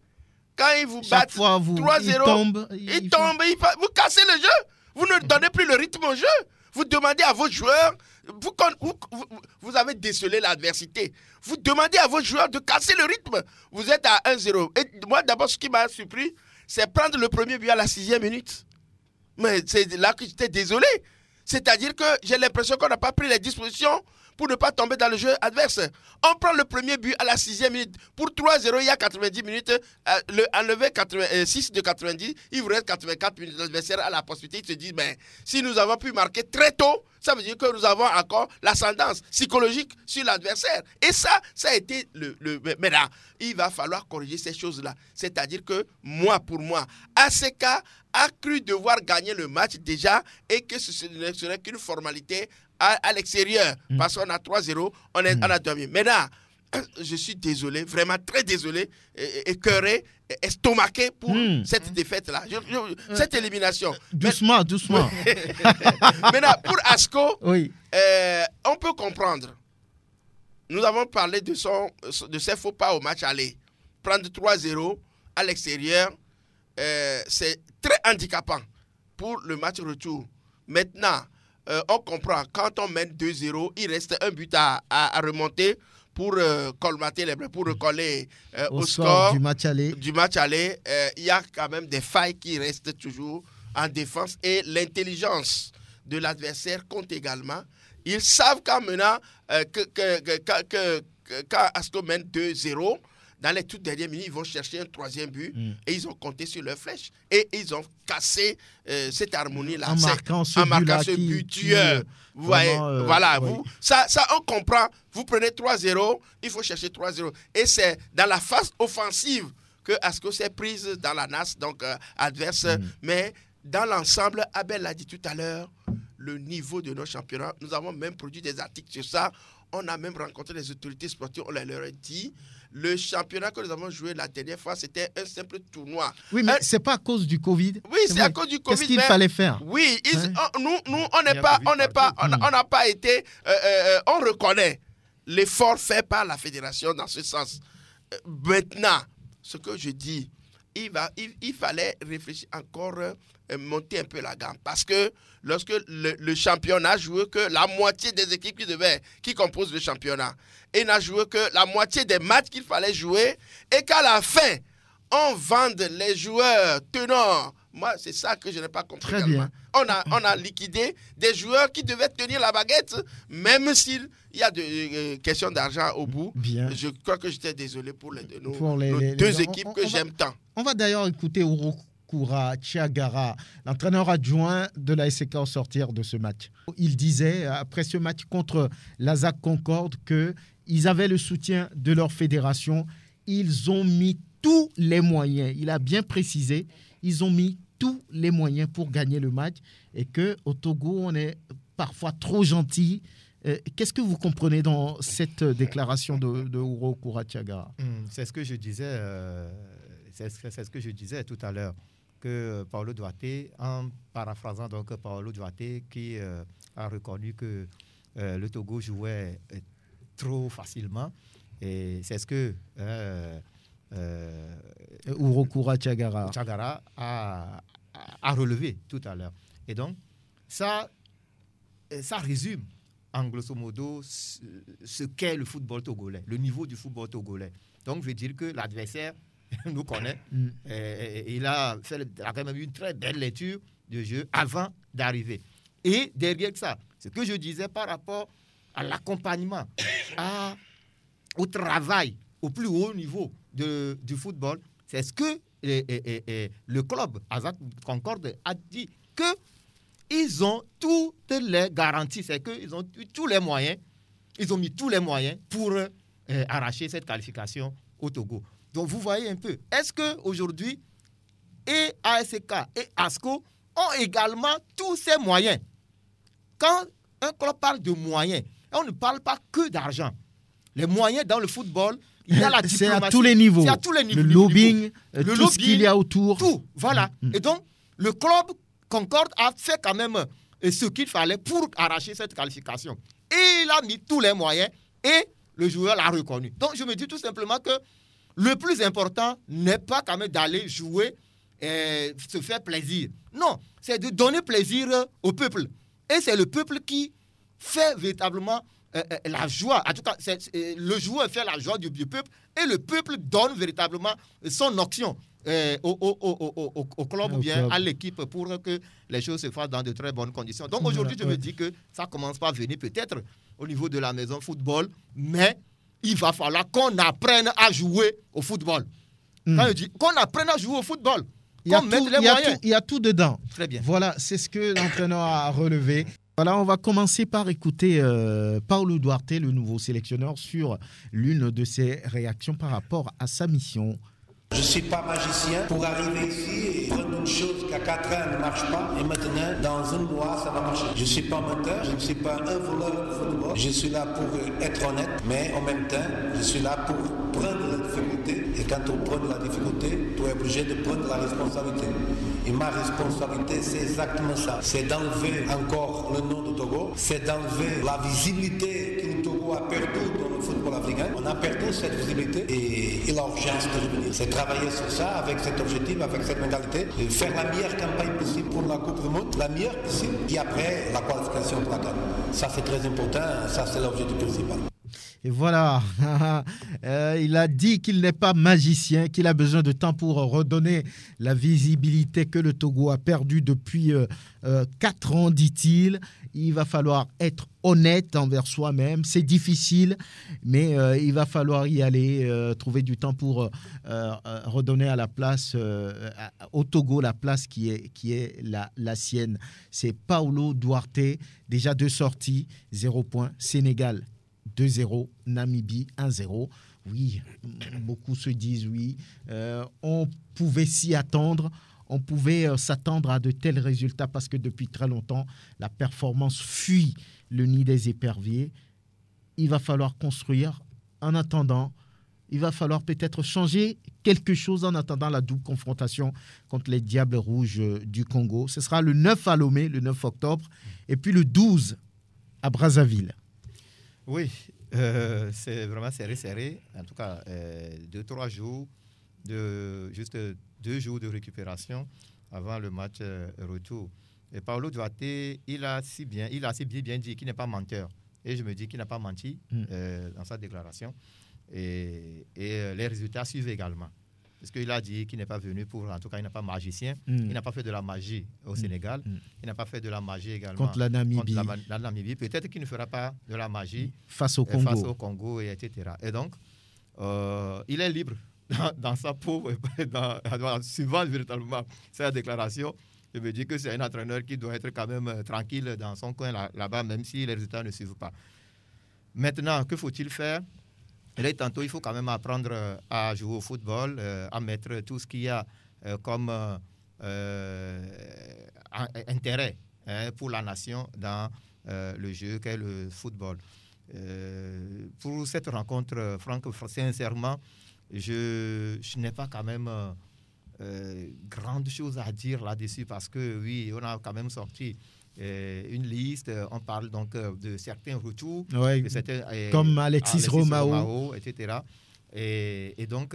Quand ils vous battent 3-0, ils tombent, ils, tombent vous cassez le jeu. Vous ne donnez plus le rythme au jeu. Vous demandez à vos joueurs, vous, vous, vous, avez décelé l'adversité. Vous demandez à vos joueurs de casser le rythme. Vous êtes à 1-0. Et moi, d'abord, ce qui m'a surpris, c'est prendre le premier but à la sixième minute. Mais c'est là que j'étais désolé. C'est-à-dire que j'ai l'impression qu'on n'a pas pris les dispositions pour ne pas tomber dans le jeu adverse. On prend le premier but à la sixième minute. Pour 3-0, il y a 90 minutes. Euh, le, enlever 86 de 90, il vous reste 84 minutes. L'adversaire à la possibilité, il se dit, mais ben, si nous avons pu marquer très tôt, ça veut dire que nous avons encore l'ascendance psychologique sur l'adversaire. Et ça, ça a été le, le... Mais là, il va falloir corriger ces choses-là. C'est-à-dire que moi, pour moi, ACK a cru devoir gagner le match déjà et que ce ne serait qu'une formalité à, l'extérieur mm. parce qu'on a 3-0, on, est, mm. on a dormi. Maintenant, je suis désolé, vraiment très désolé, écœuré, estomaqué pour mm. cette défaite-là, cette élimination. Euh, doucement, doucement. Maintenant, pour Asko, oui. Euh, on peut comprendre. Nous avons parlé de, son, de ses faux pas au match aller. Prendre 3-0 à l'extérieur, euh, c'est très handicapant pour le match retour. Maintenant, euh, on comprend, quand on mène 2-0, il reste un but à, remonter pour euh, colmater les pour recoller euh, au, score, du match aller. Du match aller, il y a quand même des failles qui restent toujours en défense et l'intelligence de l'adversaire compte également. Ils savent quand menant, que, que, que, que, quand mène 2-0, dans les toutes dernières minutes, ils vont chercher un troisième but mm. et ils ont compté sur leur flèche. Et ils ont cassé euh, cette harmonie-là. En marquant ce, but, tueur. vous voyez, euh, voilà. Vous, ça, ça, on comprend. Vous prenez 3-0, il faut chercher 3-0. Et c'est dans la phase offensive que que s'est prise dans la NAS, donc euh, adverse. Mm. Mais dans l'ensemble, Abel l'a dit tout à l'heure, le niveau de nos championnats, nous avons même produit des articles sur ça. On a même rencontré les autorités sportives, on leur a dit le championnat que nous avons joué la dernière fois, c'était un simple tournoi. Oui, mais c'est pas à cause du Covid. Oui, c'est à cause du Covid. Qu'est-ce qu'il fallait faire Oui, nous, on n'est pas, on n'est pas, on n'a pas été, euh, euh, euh, on reconnaît l'effort fait par la fédération dans ce sens. maintenant, ce que je dis, il, fallait réfléchir encore, et euh, monter un peu la gamme. Parce que lorsque le, championnat joué que la moitié des équipes qui, qui composent le championnat, et n'a joué que la moitié des matchs qu'il fallait jouer, et qu'à la fin, on vende les joueurs tenant. Moi, c'est ça que je n'ai pas compris. On, a, on a liquidé des joueurs qui devaient tenir la baguette, même s'ils il y a des euh, euh, questions d'argent au bout. Bien. Je crois que j'étais désolé pour les, deux équipes que j'aime tant. On va d'ailleurs écouter Urukura l'entraîneur adjoint de la SCK en sortir de ce match. Il disait, euh, après ce match contre lazac Concorde, qu'ils avaient le soutien de leur fédération. Ils ont mis tous les moyens. Il a bien précisé, ils ont mis tous les moyens pour gagner le match et que au Togo, on est parfois trop gentil euh, qu'est-ce que vous comprenez dans cette déclaration de, de Uro hmm, C'est ce que je disais. Euh, c'est ce, que je disais tout à l'heure que Paolo Duarte, en paraphrasant donc Paolo Duarte, qui euh, a reconnu que le Togo jouait trop facilement, et c'est ce que Urokura Chagara, a, a, relevé tout à l'heure. Et donc ça, ça résume en grosso modo ce qu'est le football togolais, le niveau du football togolais. Donc je veux dire que l'adversaire nous connaît. Mm. il a fait quand même eu une très belle lecture de jeu avant d'arriver. Et derrière ça, ce que je disais par rapport à l'accompagnement, au travail au plus haut niveau du football, c'est ce que le club, Azak Concorde, a dit que ils ont toutes les garanties, c'est qu'ils ont eu tous les moyens, ils ont mis tous les moyens pour euh, arracher cette qualification au Togo. Donc vous voyez un peu, est-ce qu'aujourd'hui, et ASK et ASCO ont également tous ces moyens Quand un club parle de moyens, on ne parle pas que d'argent. Les moyens dans le football, il y a la diplomatie. à tous les niveaux. à tous les niveaux. Le lobbying, euh, tout ce qu'il y a autour. Tout, voilà. Mm, mm. Et donc, le club Concorde a fait quand même euh, ce qu'il fallait pour arracher cette qualification. Et il a mis tous les moyens et le joueur l'a reconnu. Donc je me dis tout simplement que le plus important n'est pas quand même d'aller jouer et euh, se faire plaisir. Non, c'est de donner plaisir euh, au peuple. Et c'est le peuple qui fait véritablement la joie. En tout cas, le joueur fait la joie du, du, peuple et le peuple donne véritablement son action. Euh, au, club ou bien à l'équipe pour que les choses se fassent dans de très bonnes conditions. Donc aujourd'hui, je me dis que ça commence pas à venir peut-être au niveau de la maison football, mais il va falloir qu'on apprenne à jouer au football. Hmm. Quand je dis qu'on apprenne à jouer au football, il y, a tout, il, y a tout, dedans. Très bien. Voilà, c'est ce que l'entraîneur a relevé. Voilà, on va commencer par écouter euh, Paulo Duarte, le nouveau sélectionneur, sur l'une de ses réactions par rapport à sa mission je ne suis pas magicien pour arriver ici et prendre une chose qui à 4 ans ne marche pas et maintenant dans un mois ça va marcher. Je ne suis pas menteur, je ne suis pas un voleur de football. Je suis là pour être honnête, mais en même temps, je suis là pour prendre la difficulté. Et quand on prend la difficulté, tu es obligé de prendre la responsabilité. Et ma responsabilité, c'est exactement ça. C'est d'enlever encore le nom de Togo, c'est d'enlever la visibilité a perdu dans le football africain, on a perdu cette visibilité et l'urgence de revenir. C'est travailler sur ça avec cet objectif, avec cette mentalité, de faire la meilleure campagne possible pour la Coupe du Monde, la meilleure possible, et après la qualification pour la CAN. Ça c'est très important, ça c'est l'objectif principal. Et voilà, euh, il a dit qu'il n'est pas magicien, qu'il a besoin de temps pour redonner la visibilité que le Togo a perdue depuis 4 euh, euh, ans, dit-il il va falloir être honnête envers soi-même. C'est difficile, mais euh, il va falloir y aller, euh, trouver du temps pour euh, redonner à la place, au Togo, la place qui est, qui est la, sienne. C'est Paolo Duarte, déjà deux sorties, 0 points. Sénégal, 2-0. Namibie, 1-0. Oui, beaucoup se disent oui. on pouvait s'y attendre on pouvait euh, s'attendre à de tels résultats parce que depuis très longtemps, la performance fuit le nid des éperviers. Il va falloir construire. En attendant, il va falloir peut-être changer quelque chose en attendant la double confrontation contre les Diables Rouges euh, du Congo. Ce sera le 9 à Lomé, le 9 octobre, et puis le 12 à Brazzaville. Oui, euh, c'est vraiment serré, serré. En tout cas, deux, trois jours de juste deux jours de récupération avant le match euh, retour. Et Paolo Duarte, il a si bien, il a si bien, dit qu'il n'est pas menteur. Et je me dis qu'il n'a pas menti mm. euh, dans sa déclaration. Et, et, euh, les résultats suivent également. Parce qu'il a dit qu'il n'est pas venu pour, en tout cas, il n'est pas magicien. Mm. Il n'a pas fait de la magie au mm. Sénégal. Il n'a pas fait de la magie également contre la Namibie. la, Namibie. Peut-être qu'il ne fera pas de la magie face au Congo, face au Congo et etc. Et donc, il est libre dans, sa peau, dans, suivant véritablement sa déclaration, je me dis que c'est un entraîneur qui doit être quand même euh, tranquille dans son coin là-bas, même si les résultats ne suivent pas. Maintenant, que faut-il faire Là, tantôt, il faut quand même apprendre euh, à jouer au football, euh, à mettre tout ce qu'il y a comme intérêt hein, pour la nation dans le jeu qu'est le football. pour cette rencontre, Franck, sincèrement, je, n'ai pas quand même euh, euh, grande chose à dire là-dessus parce que oui, on a quand même sorti euh, une liste. on parle donc euh, de certains retours, comme Alexis, Romao. etc. Et, donc,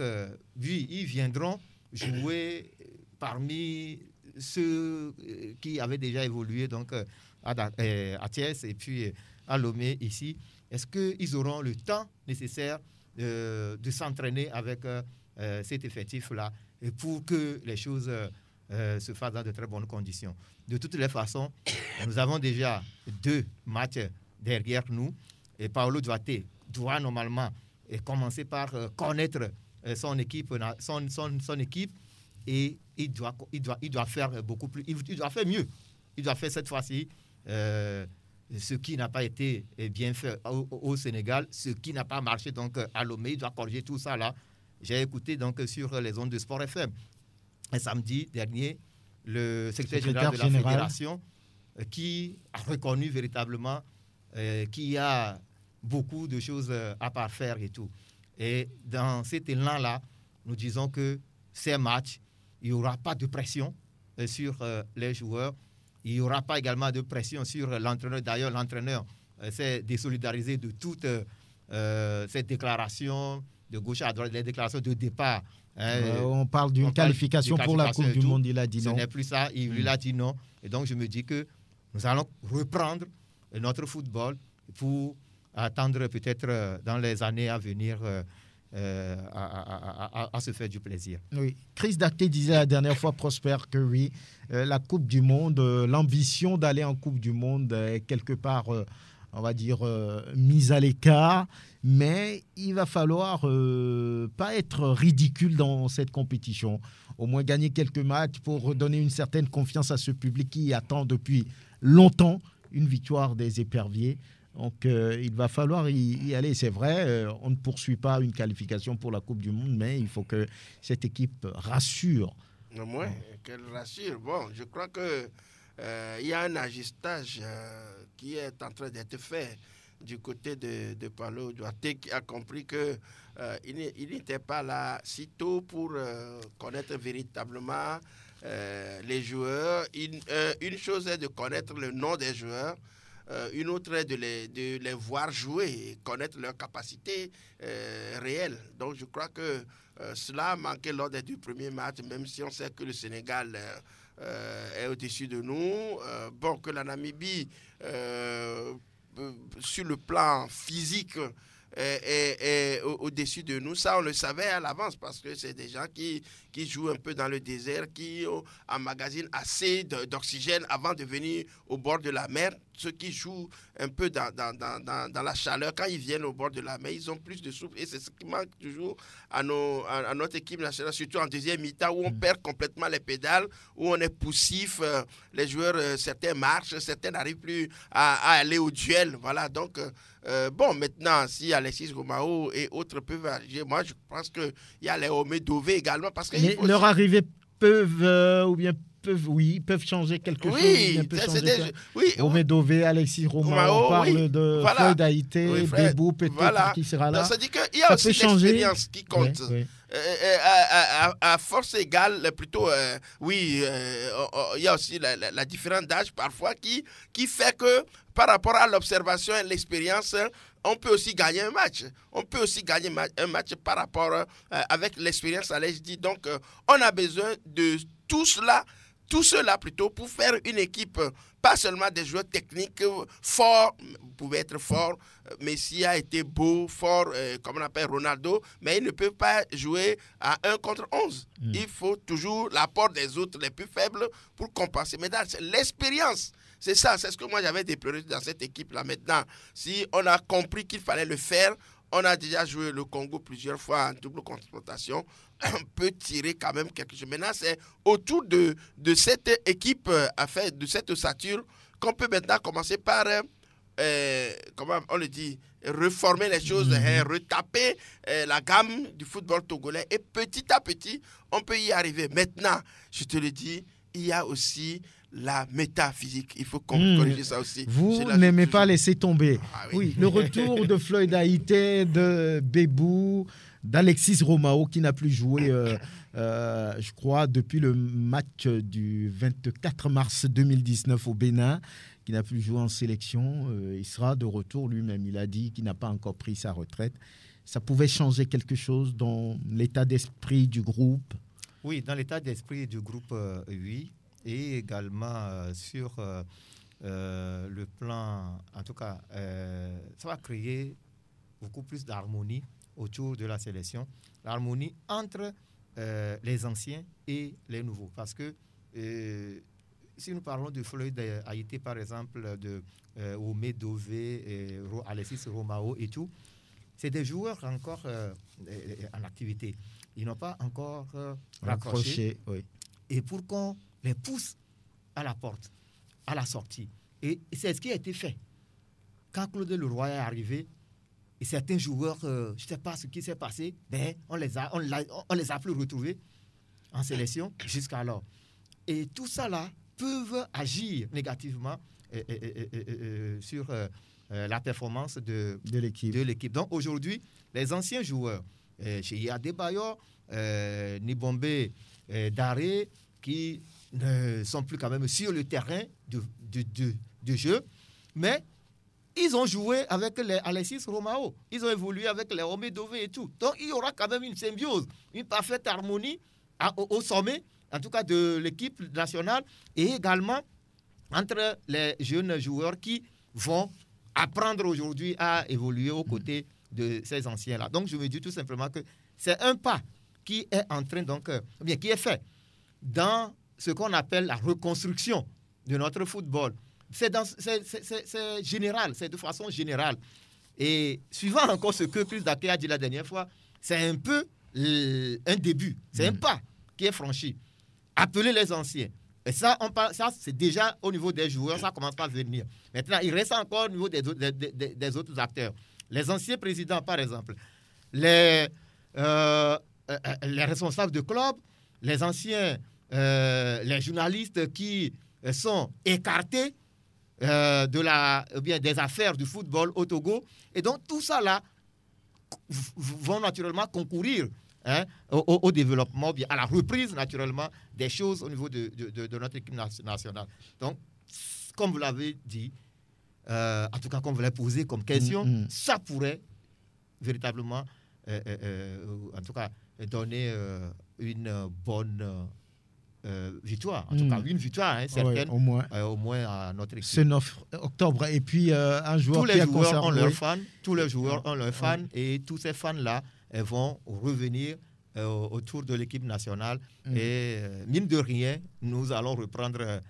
oui, ils viendront jouer parmi ceux qui avaient déjà évolué donc à, à Thiès et puis à Lomé ici. Est-ce qu'ils auront le temps nécessaire euh, de, s'entraîner avec euh, euh, cet effectif-là pour que les choses se fassent dans de très bonnes conditions. De toutes les façons, nous avons déjà deux matchs derrière nous et Paolo Duarte doit normalement commencer par connaître son équipe, son, son, son équipe et il doit, il doit, il doit faire beaucoup plus, il, doit faire mieux. Il doit faire cette fois-ci ce qui n'a pas été eh bien fait au, Sénégal, ce qui n'a pas marché donc à Lomé, il doit corriger tout ça là. J'ai écouté donc sur les ondes de Sport FM. Et samedi dernier, le secrétaire, général, de la fédération euh, qui a reconnu véritablement euh, qu'il y a beaucoup de choses euh, à parfaire et tout. Et dans cet élan-là, nous disons que ces matchs, il n'y aura pas de pression sur les joueurs il n'y aura pas également de pression sur l'entraîneur. D'ailleurs, l'entraîneur euh, s'est désolidarisé de toutes euh, cette ces déclarations de gauche à droite, les déclarations de départ. Hein, euh, on parle d'une qualification, pour la Coupe du Monde, il a dit non. Ce n'est plus ça, il lui mm. a dit non. Et donc, je me dis que nous allons reprendre notre football pour attendre peut-être dans les années à venir euh, à, se faire du plaisir. Oui. Chris Daté disait la dernière fois, Prosper, que oui, euh, la Coupe du Monde, euh, l'ambition d'aller en Coupe du Monde est quelque part, on va dire, mise à l'écart. Mais il va falloir pas être ridicule dans cette compétition. Au moins gagner quelques matchs pour redonner une certaine confiance à ce public qui attend depuis longtemps une victoire des éperviers. Donc euh, il va falloir y, aller. C'est vrai, euh, on ne poursuit pas une qualification pour la Coupe du Monde, mais il faut que cette équipe rassure. Au moins, euh, qu'elle rassure. Bon, je crois qu'il il y a un ajustage qui est en train d'être fait du côté de, de Paulo Duarte qui a compris que il n'était pas là si tôt pour connaître véritablement les joueurs. une chose est de connaître le nom des joueurs. Euh, une autre est de les, voir jouer et connaître leurs capacités euh, réelles. Donc je crois que euh, cela manquait lors du deux premiers matchs, même si on sait que le Sénégal est au-dessus de nous. bon, que la Namibie, sur le plan physique, est au-dessus de nous. Ça, on le savait à l'avance parce que c'est des gens qui, qui jouent un peu dans le désert, qui emmagasinent assez d'oxygène avant de venir au bord de la mer ceux qui jouent un peu dans, dans, dans, dans, la chaleur, quand ils viennent au bord de la mer, ils ont plus de souffle. Et c'est ce qui manque toujours à, nos, à, notre équipe nationale, surtout en deuxième mi-temps, où on mm. perd complètement les pédales, où on est poussif. Euh, les joueurs, euh, certains marchent, certains n'arrivent plus à, aller au duel. Voilà, donc. Euh, bon, maintenant, si Alexis Gomao et autres peuvent arriver moi je pense qu'il y a les Homé Dové également. Parce que leur arrivée peuvent ou bien peuvent, oui, peuvent changer quelque chose. oui changer Oui, Omedové, Alexis Romain, on oh, parle de voilà. Freud Haïté, peut-être qui sera là. Bah, ça dit qu'il y a aussi l'expérience qui compte. Euh, euh, à, force égale, euh, plutôt, oui, oh, oh, il y a aussi la, différence d'âge parfois qui, qui fait que par rapport à l'observation et l'expérience, on peut aussi gagner un match. On peut aussi gagner un match par rapport avec l'expérience à l'âge Donc, on a besoin de tout cela tout cela plutôt pour faire une équipe, pas seulement des joueurs techniques forts, pouvez être fort, euh, Messi a été beau, fort, euh, comme on appelle Ronaldo, mais il ne peut pas jouer à 1 contre 11. Hmm. Il faut toujours l'apport des autres les plus faibles pour compenser. Mais l'expérience, c'est ça, c'est ce que moi j'avais déploré dans cette équipe-là. Maintenant, si on a compris qu'il fallait le faire, on a déjà joué le Congo plusieurs fois en double confrontation. On peut tirer quand même quelque chose. Maintenant, c'est autour de, cette équipe, à euh, de cette ossature, qu'on peut maintenant commencer par, euh, euh, comment on le dit, reformer les choses, mhm. hein, retaper la gamme du football togolais. Et petit à petit, on peut y arriver. Maintenant, je te le dis, il y a aussi la métaphysique. Il faut qu'on hmm. corrige ça aussi. Vous n'aimez pas laisser tomber. Ah oui. le retour de Floyd Haïté, de Bebou, d'Alexis Romao qui n'a plus joué, euh, euh, je crois, depuis le match du 24 mars 2019 au Bénin, qui n'a plus joué en sélection. Euh, il sera de retour lui-même. Il a dit qu'il n'a pas encore pris sa retraite. Ça pouvait changer quelque chose dans l'état d'esprit du groupe. Oui, dans l'état d'esprit du groupe, oui et également euh, sur euh, euh, le plan, en tout cas, ça va créer beaucoup plus d'harmonie autour de la sélection, l'harmonie entre les anciens et les nouveaux. Parce que si nous parlons de Floyd Haïti, par exemple, de euh, Omé Dové, Alexis Romao et tout, c'est des joueurs encore en activité. Ils n'ont pas encore raccroché. oui. Et pour qu'on les poussent à la porte, à la sortie. Et c'est ce qui a été fait. Quand Claude Leroy est arrivé, et certains joueurs, euh, je ne sais pas ce qui s'est passé, ben, on les a, on, les a plus retrouvés en sélection jusqu'alors. Et tout ça là peut agir négativement euh, euh, sur la performance de, de l'équipe. Donc aujourd'hui, les anciens joueurs, chez Yadé Bayor, Nibombe Daré, qui ne sont plus quand même sur le terrain de, de, de, jeu. Mais ils ont joué avec les Alexis Romao. Ils ont évolué avec les Dové et tout. Donc il y aura quand même une symbiose, une parfaite harmonie au, sommet, en tout cas de l'équipe nationale, et également entre les jeunes joueurs qui vont apprendre aujourd'hui à évoluer aux côtés de ces anciens-là. Donc je me dis tout simplement que c'est un pas qui est en train, donc, euh, bien, qui est fait dans ce qu'on appelle la reconstruction de notre football. C'est général, c'est de façon générale. Et suivant encore ce que Chris Daké a dit la dernière fois, c'est un peu un début, c'est un mm. pas qui est franchi. Appeler les anciens. Et ça, on ça c'est déjà au niveau des joueurs, ça commence à venir. Maintenant, il reste encore au niveau des, autres acteurs. Les anciens présidents, par exemple, les, euh, euh, euh, les responsables de club, les anciens euh, les journalistes qui euh, sont écartés euh, de la, bien, des affaires du football au Togo. Et donc tout ça là vont naturellement concourir hein, au, au, développement, à la reprise naturellement des choses au niveau de, de, notre équipe nationale. Donc, comme vous l'avez dit, en tout cas comme vous l'avez posé comme question, mm, mm. ça pourrait véritablement, en tout cas, donner une bonne euh, victoire, en tout cas mm. une victoire hein, certaine, au, moins. Euh, au moins à notre équipe. Ce 9 octobre, et puis euh, un joueur tous les joueurs ont leurs fans, tous les joueurs ont leurs fans, et tous ces fans-là vont revenir autour de l'équipe nationale. Mm. Et mine de rien, nous allons reprendre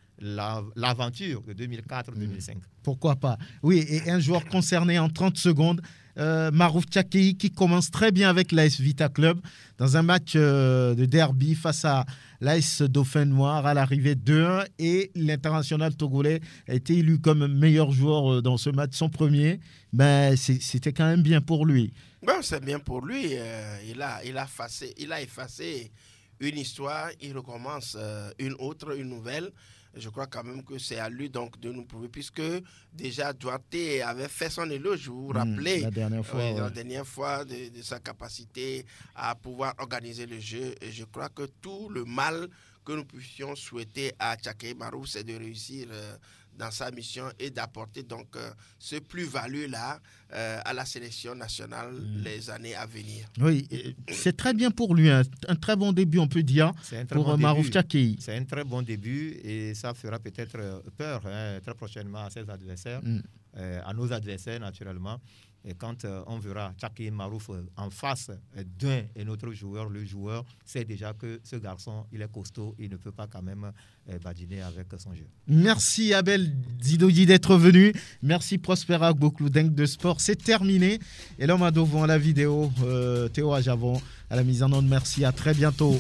l'aventure de 2004-2005. Mm. Pourquoi pas Oui, et un joueur concerné en 30 secondes. Euh, Marouf Tchakei qui commence très bien avec l'AS Vita Club dans un match euh, de derby face à l'AS Dauphin Noir à l'arrivée 2-1 et l'international togolais a été élu comme meilleur joueur euh, dans ce match, son premier. Ben, c'était quand même bien pour lui. Ben, c'est bien pour lui. il, a, il a effacé une histoire, il recommence une autre, une nouvelle je crois quand même que c'est à lui donc de nous prouver, puisque déjà Duarte avait fait son éloge, vous vous hmm, rappelez, la dernière fois, de, sa capacité à pouvoir organiser le jeu. Et je crois que tout le mal que nous puissions souhaiter à Tchake Marou, c'est de réussir. Euh, dans sa mission et d'apporter donc euh, ce plus-value-là euh, à la sélection nationale mm. les années à venir. Oui, c'est très bien pour lui, hein. un très bon début, on peut dire, pour euh, Marouf C'est un très bon début et ça fera peut-être peur hein, très prochainement à ses adversaires, mm. à nos adversaires naturellement. Et quand euh, on verra Chaki Marouf euh, en face euh, d'un et notre joueur, le joueur sait déjà que ce garçon, il est costaud, il ne peut pas quand même badiner avec son jeu. Merci Abel Zidoudi d'être venu. Merci Prospera Gboukloudeng de Sport. C'est terminé. Et là on va devant la vidéo, Théo Ajavon à la mise en ordre. Merci, à très bientôt.